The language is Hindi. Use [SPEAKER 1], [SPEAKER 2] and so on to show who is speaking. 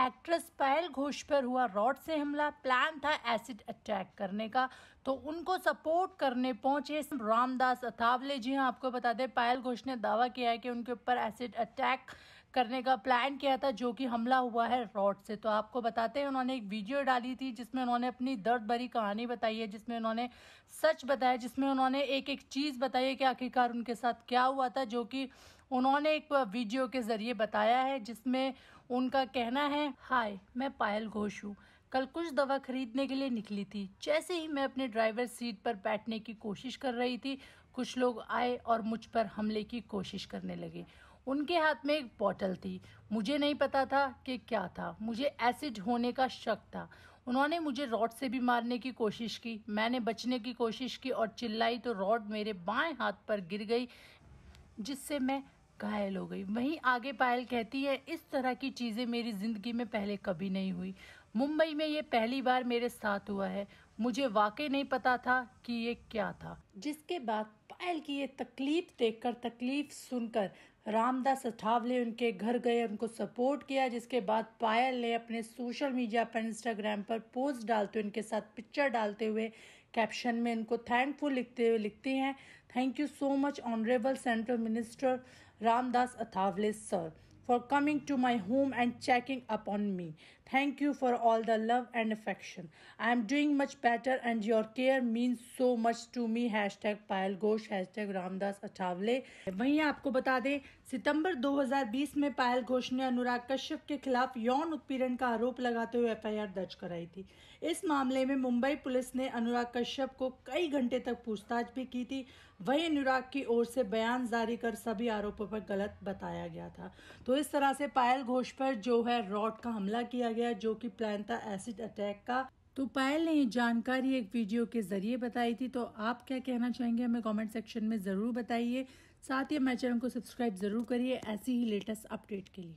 [SPEAKER 1] एक्ट्रेस पायल घोष पर हुआ रॉड से हमला प्लान था एसिड अटैक करने का तो उनको सपोर्ट करने पहुंचे रामदास अथावले जी हाँ आपको बता दें पायल घोष ने दावा किया है कि उनके ऊपर एसिड अटैक करने का प्लान किया था जो कि हमला हुआ है रॉड से तो आपको बताते हैं उन्होंने एक वीडियो डाली थी जिसमें उन्होंने अपनी दर्द भरी कहानी बताई है जिसमें उन्होंने सच बताया जिसमें उन्होंने एक एक चीज़ बताई है कि आखिरकार उनके साथ क्या हुआ था जो कि उन्होंने एक वीडियो के ज़रिए बताया है जिसमें उनका कहना है हाय मैं पायल घोष हूँ कल कुछ दवा खरीदने के लिए निकली थी जैसे ही मैं अपने ड्राइवर सीट पर बैठने की कोशिश कर रही थी कुछ लोग आए और मुझ पर हमले की कोशिश करने लगे उनके हाथ में एक बॉटल थी मुझे नहीं पता था कि क्या था मुझे एसिड होने का शक था उन्होंने मुझे रॉड से भी मारने की कोशिश की मैंने बचने की कोशिश की और चिल्लाई तो रॉड मेरे बाएं हाथ पर गिर गई जिससे मैं घायल हो गई वहीं आगे पायल कहती है इस तरह की चीज़ें मेरी ज़िंदगी में पहले कभी नहीं हुई मुंबई में ये पहली बार मेरे साथ हुआ है मुझे वाकई नहीं पता था कि ये क्या था जिसके बाद पायल की ये तकलीफ देखकर तकलीफ सुनकर रामदास अठावले उनके घर गए उनको सपोर्ट किया जिसके बाद पायल ने अपने सोशल मीडिया पर इंस्टाग्राम पर पोस्ट डालते हुए उनके साथ पिक्चर डालते हुए कैप्शन में इनको थैंकफुल लिखते हुए लिखती हैं thank you so much honourable central minister Ramdas Athawale sir for coming to my home and checking upon me. Thank you for all the love and affection. I am doing much better and your care means so much to me. Hashtag Payal Ghosh hashtag Ramdas Athawale वहीं आपको बता दें सितंबर 2020 में पायल घोष ने अनुराग कश्यप के खिलाफ यौन उत्पीड़न का आरोप लगाते हुए एफआईआर दर्ज कराई थी इस मामले में मुंबई पुलिस ने अनुराग कश्यप को कई घंटे तक पूछताछ भी की थी वहीं अनुराग की ओर से बयान जारी कर सभी आरोपों पर गलत बताया गया था तो तो इस तरह से पायल घोष पर जो है रॉड का हमला किया गया जो कि प्लान था एसिड अटैक का तो पायल ने ये जानकारी एक वीडियो के जरिए बताई थी तो आप क्या कहना चाहेंगे हमें कमेंट सेक्शन में ज़रूर बताइए साथ ही हमारे चैनल को सब्सक्राइब ज़रूर करिए ऐसी ही लेटेस्ट अपडेट के लिए